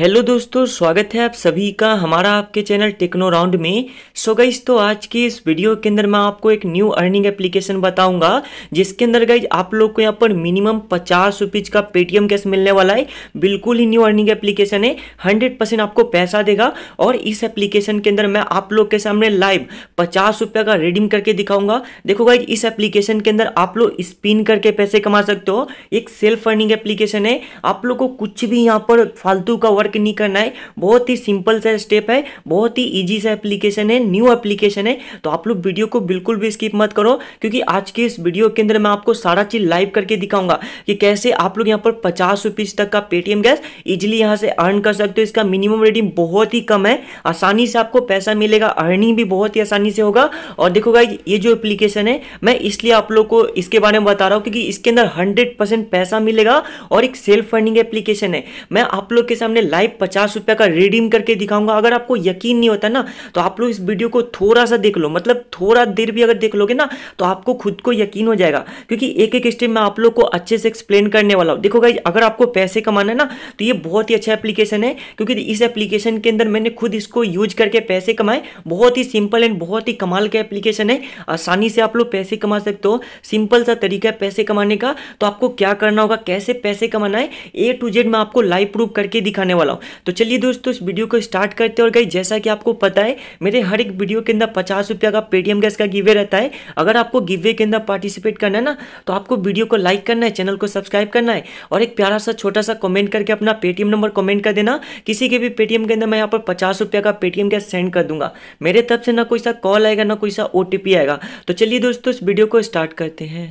hello दोस्तों स्वागत है आप सभी का हमारा आपके चैनल टेक्नो राउंड में सो गाइज तो आज की इस वीडियो के अंदर मैं आपको एक न्यू अर्निंग एप्लीकेशन बताऊंगा जिसके अंदर गाइज आप लोग को यहाँ पर मिनिमम पचास रुपीज का पेटीएम कैश मिलने वाला है बिल्कुल ही न्यू अर्निंग एप्लीकेशन है हंड्रेड परसेंट आपको पैसा देगा और इस एप्लीकेशन के अंदर मैं आप लोग के सामने लाइव पचास का रिडीम करके दिखाऊंगा देखो गाइज इस एप्लीकेशन के अंदर आप लोग स्पिन करके पैसे कमा सकते हो एक सेल्फ अर्निंग एप्लीकेशन है आप लोग को कुछ भी यहाँ पर फालतू का वर्क वर्क नहीं करना है बहुत ही सिंपल सा स्टेप है बहुत ही इजी सा एप्लीकेशन है न्यू एप्लीकेशन है तो आप लोग वीडियो को बिल्कुल भी स्किप मत करो क्योंकि आज के इस वीडियो के अंदर मैं आपको सारा चीज़ लाइव करके दिखाऊंगा कि कैसे आप लोग यहाँ पर पचास रुपीज़ तक का पेटीएम गैस इजिली यहाँ से अर्न कर सकते हो इसका मिनिमम रेटिंग बहुत ही कम है आसानी से आपको पैसा मिलेगा अर्निंग भी बहुत ही आसानी से होगा और देखोगा ये जो एप्लीकेशन है मैं इसलिए आप लोग को इसके बारे में बता रहा हूँ क्योंकि इसके अंदर हंड्रेड पैसा मिलेगा और एक सेल्फ फंडिंग एप्लीकेशन है मैं आप लोग के सामने लाइव पचास रुपये का रिडीम करके दिखाऊंगा अगर आपको यकीन नहीं होता ना तो आप लोग इस वीडियो को थोड़ा सा देख लो मतलब थोड़ा देर भी अगर देख लोगे ना तो आपको खुद को यकीन हो जाएगा क्योंकि एक एक स्टेप मैं आप लोग को अच्छे से एक्सप्लेन करने वाला हूँ देखो भाई अगर आपको पैसे कमाना है ना तो ये बहुत ही अच्छा एप्लीकेशन है क्योंकि इस एप्लीकेशन के अंदर मैंने खुद इसको यूज करके पैसे कमाए बहुत ही सिंपल एंड बहुत ही कमाल का एप्लीकेशन है आसानी से आप लोग पैसे कमा सकते हो सिंपल सा तरीका है पैसे कमाने का तो आपको क्या करना होगा कैसे पैसे कमाना है ए टू जेड मैं आपको लाइव प्रूफ करके दिखाने वाला हूँ तो चलिए दोस्तों इस वीडियो को स्टार्ट करते हैं और गई जैसा कि आपको पता है मेरे हर एक वीडियो के अंदर पचास रुपया का पेटीएम गैस का गिवे रहता है अगर आपको गिवे के अंदर पार्टिसिपेट करना है ना तो आपको वीडियो को लाइक करना है चैनल को सब्सक्राइब करना है और एक प्यारा सा छोटा सा कमेंट करके अपना पेटीएम नंबर कमेंट कर देना किसी के भी पेटीएम के अंदर मैं यहाँ पर पचास रुपया का पेटीएम गैस सेंड कर दूंगा मेरे तरफ से ना कोई सा कॉल आएगा ना कोई सा ओ आएगा तो चलिए दोस्तों इस वीडियो को स्टार्ट करते हैं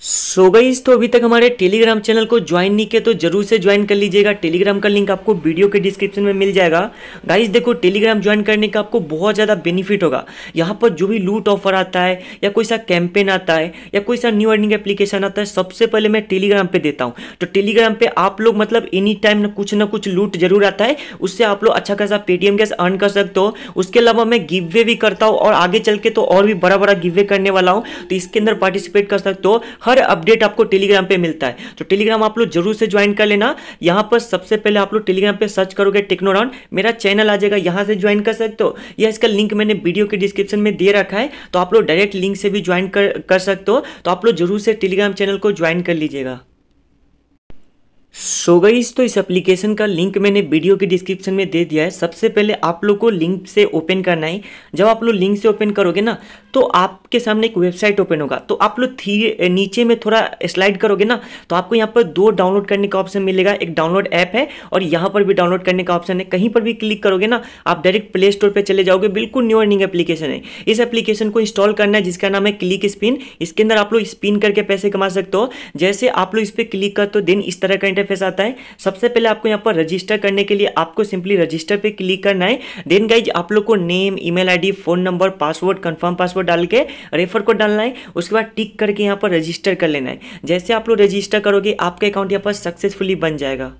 सो so गई तो अभी तक हमारे टेलीग्राम चैनल को ज्वाइन नहीं किया तो जरूर से ज्वाइन कर लीजिएगा टेलीग्राम का लिंक आपको वीडियो के डिस्क्रिप्शन में मिल जाएगा गाइस देखो टेलीग्राम ज्वाइन करने का आपको बहुत ज़्यादा बेनिफिट होगा यहाँ पर जो भी लूट ऑफर आता है या कोई सा कैंपेन आता है या कोई सा न्यू अर्निंग एप्लीकेशन आता है सबसे पहले मैं टेलीग्राम पर देता हूँ तो टेलीग्राम पर आप लोग मतलब एनी टाइम कुछ ना कुछ लूट जरूर आता है उससे आप लोग अच्छा खासा पेटीएम कैसे अर्न कर सकते हो उसके अलावा मैं गिव वे भी करता हूँ और आगे चल के तो और भी बड़ा बड़ा गिव वे करने वाला हूँ तो इसके अंदर पार्टिसिपेट कर सकते हो हर अपडेट आपको टेलीग्राम पे मिलता है तो टेलीग्राम आप लोग जरूर से ज्वाइन कर लेना यहाँ पर सबसे पहले आप लोग टेलीग्राम पे सर्च करोगे टेक्नोराउंड मेरा चैनल आ जाएगा यहाँ से ज्वाइन कर सकते हो या इसका लिंक मैंने वीडियो के डिस्क्रिप्शन में दे रखा है तो आप लोग डायरेक्ट लिंक से भी ज्वाइन कर, कर सकते हो तो आप लोग जरूर से टेलीग्राम चैनल को ज्वाइन कर लीजिएगा सो so गईस तो इस एप्लीकेशन का लिंक मैंने वीडियो के डिस्क्रिप्शन में दे दिया है सबसे पहले आप लोग को लिंक से ओपन करना है जब आप लोग लिंक से ओपन करोगे ना तो आपके सामने एक वेबसाइट ओपन होगा तो आप लोग थी नीचे में थोड़ा स्लाइड करोगे ना तो आपको यहाँ पर दो डाउनलोड करने का ऑप्शन मिलेगा एक डाउनलोड ऐप है और यहाँ पर भी डाउनलोड करने का ऑप्शन है कहीं पर भी क्लिक करोगे ना आप डायरेक्ट प्ले स्टोर पर चले जाओगे बिल्कुल न्यू अर्निंग एप्लीकेशन है इस एप्लीकेशन को इंस्टॉल करना है जिसका नाम है क्लिक स्पिन इसके अंदर आप लोग स्पिन करके पैसे कमा सकते हो जैसे आप लोग इस पर क्लिक कर तो देन इस तरह का इंटरफेस आता है सबसे पहले आपको यहाँ पर रजिस्टर करने के लिए आपको सिंपली रजिस्टर पर क्लिक करना है देन गाइज आप लोग को name email ID phone number password confirm password डाल के रेफर कोड डालना है उसके बाद टिक करके यहाँ पर रजिस्टर कर लेना है जैसे आप लोग रजिस्टर करोगे आपका अकाउंट यहाँ पर सक्सेसफुली बन जाएगा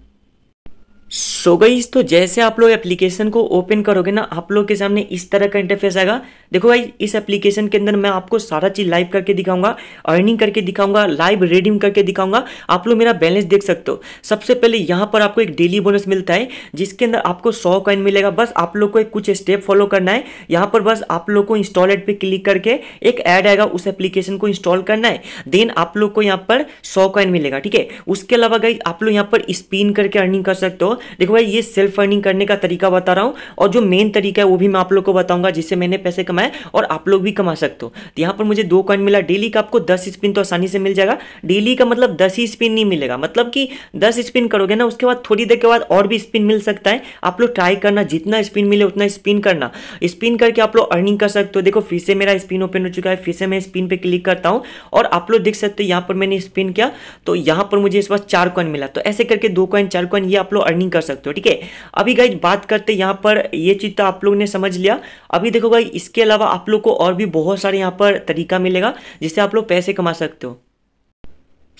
सो so गई तो जैसे आप लोग एप्लीकेशन को ओपन करोगे ना आप लोग के सामने इस तरह का इंटरफेस आएगा देखो भाई इस एप्लीकेशन के अंदर मैं आपको सारा चीज़ लाइव करके दिखाऊंगा अर्निंग करके दिखाऊंगा लाइव रेडिंग करके दिखाऊंगा आप लोग मेरा बैलेंस देख सकते हो सबसे पहले यहाँ पर आपको एक डेली बोनस मिलता है जिसके अंदर आपको सौ कॉइन मिलेगा बस आप लोग को एक कुछ स्टेप फॉलो करना है यहाँ पर बस आप लोग को इंस्टॉल एड पर क्लिक करके एक एड आएगा उस एप्लीकेशन को इंस्टॉल करना है देन आप लोग को यहाँ पर सौ कॉइन मिलेगा ठीक है उसके अलावा गई आप लोग यहाँ पर स्पिन करके अर्निंग कर सकते हो देखो भाई ये सेल्फ अर्निंग करने का तरीका बता रहा हूँ और जो मेन तरीका है वो भी मैं आप लोग को बताऊंगा जिससे मैंने पैसे कमाए और आप लोग भी कमा सकते हो तो यहाँ पर मुझे दो कॉइन मिला डेली का आपको दस स्पिन तो आसानी से मिल जाएगा डेली का मतलब दस ही स्पिन नहीं मिलेगा मतलब कि दस स्पिन करोगे ना उसके बाद थोड़ी देर के बाद और भी स्पिन मिल सकता है आप लोग ट्राई करना जितना स्पिन मिले उतना स्पिन करना स्पिन करके आप लोग अर्निंग कर सकते हो देखो फिर से मेरा स्पिन ओपन हो चुका है फिर से मैं स्पिन पे क्लिक करता हूँ और आप लोग देख सकते हो यहाँ पर मैंने स्पिन किया तो यहाँ पर मुझे इस बार चार कॉइन मिला तो ऐसे करके दो कॉइन चार कॉइन ये आप लोग अर्निंग अर्निंग कर सकते हो ठीक है अभी गाइज बात करते यहाँ पर ये चीज़ तो आप लोग ने समझ लिया अभी देखो गाइज इसके अलावा आप लोग को और भी बहुत सारे यहाँ पर तरीका मिलेगा जिससे आप लोग पैसे कमा सकते हो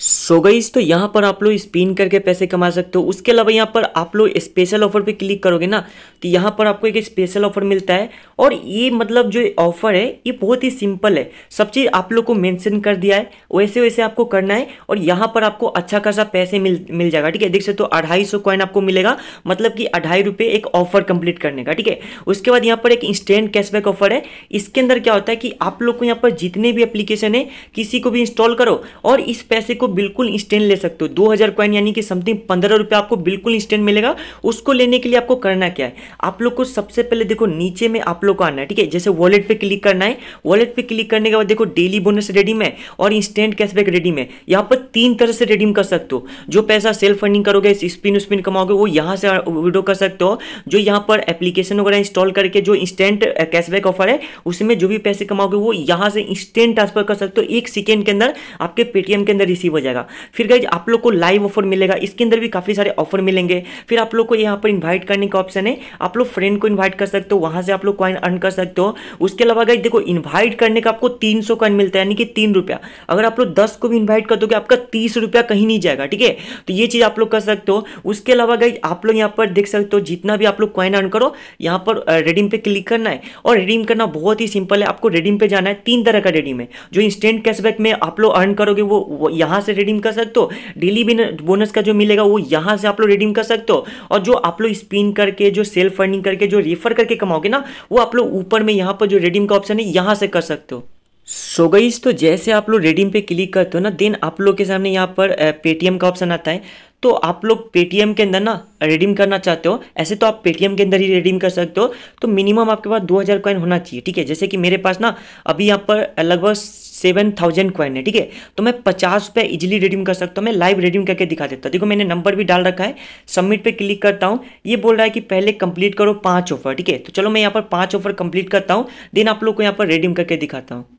सो so गई तो यहाँ पर आप लोग स्पिन करके पैसे कमा सकते हो उसके अलावा यहाँ पर आप लोग स्पेशल ऑफर पे क्लिक करोगे ना तो यहाँ पर आपको एक स्पेशल ऑफर मिलता है और ये मतलब जो ऑफर है ये बहुत ही सिंपल है सब चीज़ आप लोग को मेंशन कर दिया है वैसे वैसे आपको करना है और यहाँ पर आपको अच्छा खासा पैसे मिल मिल जाएगा ठीक है देख सकते हो अढ़ाई सौ कॉइन आपको मिलेगा मतलब कि अढ़ाई रुपये एक ऑफर कंप्लीट करने का ठीक है उसके बाद यहाँ पर एक इंस्टेंट कैशबैक ऑफर है इसके अंदर क्या होता है कि आप लोग को यहाँ पर जितने भी एप्लीकेशन है किसी को भी इंस्टॉल करो और इस पैसे को बिल्कुल इंस्टेंट ले सकते हो दो हज़ार कॉइन यानी कि समथिंग पंद्रह रुपये आपको बिल्कुल इंस्टेंट मिलेगा उसको लेने के लिए आपको करना क्या है आप लोग को सबसे पहले देखो नीचे में आप लोग को आना है ठीक है जैसे वॉलेट पे क्लिक करना है वॉलेट पे क्लिक करने के बाद देखो डेली बोनस रेडीम है और इंस्टेंट कैशबैक रेडीम है यहाँ पर तीन तरह से रेडीम कर सकते हो जो पैसा सेल्फ फंडिंग करोगे स्पिन स्पिन कमाओगे वो यहाँ से विड्रो कर सकते हो जो यहाँ पर एप्लीकेशन वगैरह इंस्टॉल करके जो इंस्टेंट कैशबैक ऑफर है उसमें जो भी पैसे कमाओगे वो यहाँ से इंस्टेंट ट्रांसफर कर सकते हो एक सेकेंड के अंदर आपके पेटीएम के अंदर रिसीव हो जाएगा फिर गाइज आप लोग को लाइव ऑफर मिलेगा इसके अंदर भी काफ़ी सारे ऑफर मिलेंगे फिर आप लोग को यहाँ पर इन्वाइट करने का ऑप्शन है आप लोग फ्रेंड को इन्वाइट कर सकते हो वहां से आप लोग क्वाइन अर्न कर सकते हो उसके अलावा गाइज देखो इन्वाइट करने का आपको तीन सौ क्वाइन मिलता है यानी कि तीन रुपया अगर आप लोग दस को भी इन्वाइट कर दोगे आपका तीस रुपया कहीं नहीं जाएगा ठीक है तो ये चीज़ आप लोग कर सकते हो उसके अलावा गाइज आप लोग यहाँ पर देख सकते हो जितना भी आप लोग क्वाइन अर्न करो यहाँ पर रेडीम पे क्लिक करना है और रेडीम करना बहुत ही सिंपल है आपको रेडीम पे जाना है तीन तरह का रेडीम है जो इंस्टेंट कैशबैक में आप लोग अर्न करोगे वो यहाँ से रिडीम कर सकते हो डेली बोनस का जो मिलेगा वो यहाँ से आप लोग रिडीम कर सकते हो और जो आप लोग स्पिन करके जो सेल्फ फंडिंग करके जो रेफर करके कमाओगे ना वो आप लोग ऊपर में यहाँ पर जो रिडीम का ऑप्शन है यहाँ से कर सकते हो सो so गईस तो जैसे आप लोग रेडीम पे क्लिक करते हो ना देन आप लोग के सामने यहाँ पर पेटीएम का ऑप्शन आता है तो आप लोग पेटीएम के अंदर ना रिडीम करना चाहते हो ऐसे तो आप पेटीएम के अंदर ही रिडीम कर सकते हो तो मिनिमम आपके पास 2000 कॉइन होना चाहिए ठीक है जैसे कि मेरे पास ना अभी यहाँ पर लगभग सेवन थाउजेंड कॉइन है ठीक है तो मैं पचास रुपये इजिली रिडीम कर सकता हूँ मैं लाइव रिडीम करके दिखा देता हूँ देखो मैंने नंबर भी डाल रखा है सबमिट पर क्लिक करता हूँ ये बोल रहा है कि पहले कंप्लीट करो पाँच ऑफर ठीक है तो चलो मैं यहाँ पर पाँच ऑफर कंप्लीट करता हूँ देन आप लोग को यहाँ पर रिडीम करके दिखाता हूँ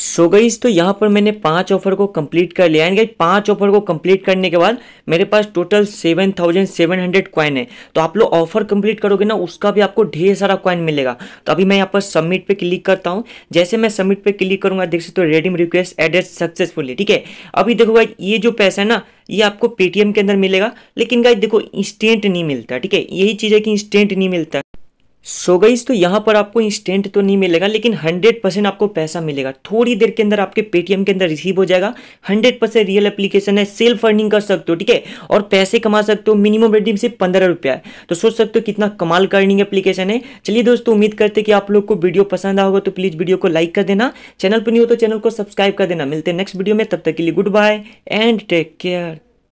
सो so गईस तो यहाँ पर मैंने पांच ऑफर को कंप्लीट कर लिया एंड गाइज पांच ऑफर को कंप्लीट करने के बाद मेरे पास total seven thousand seven hundred coin है तो आप लोग ऑफर कंप्लीट करोगे ना उसका भी आपको ढेर सारा कॉइन मिलेगा तो अभी मैं यहाँ पर सबमिट पे क्लिक करता हूँ जैसे मैं सबमिट पे क्लिक करूंगा देख सकते हो रेडीम रिक्वेस्ट एडेड सक्सेसफुली ठीक है अभी देखो भाई ये जो पैसा है ना ये आपको पेटीएम के अंदर मिलेगा लेकिन भाई देखो इंस्टेंट नहीं मिलता ठीक है यही चीज़ है कि इंस्टेंट नहीं मिलता सो so गईस तो यहाँ पर आपको इंस्टेंट तो नहीं मिलेगा लेकिन 100 परसेंट आपको पैसा मिलेगा थोड़ी देर के अंदर आपके पेटीएम के अंदर रिसीव हो जाएगा 100 परसेंट रियल एप्लीकेशन है सेल्फ अर्निंग कर सकते हो ठीक है और पैसे कमा सकते हो मिनिमम रेडिंग सिर्फ पंद्रह रुपया है तो सोच सकते हो कितना कमाल का अर्निंग एप्लीकेशन है चलिए दोस्तों उम्मीद करते कि आप लोग को वीडियो पसंद आएगा तो प्लीज़ वीडियो को लाइक कर देना चैनल पर नहीं हो तो चैनल को सब्सक्राइब कर देना मिलते हैं नेक्स्ट वीडियो में तब तक के लिए good bye and take care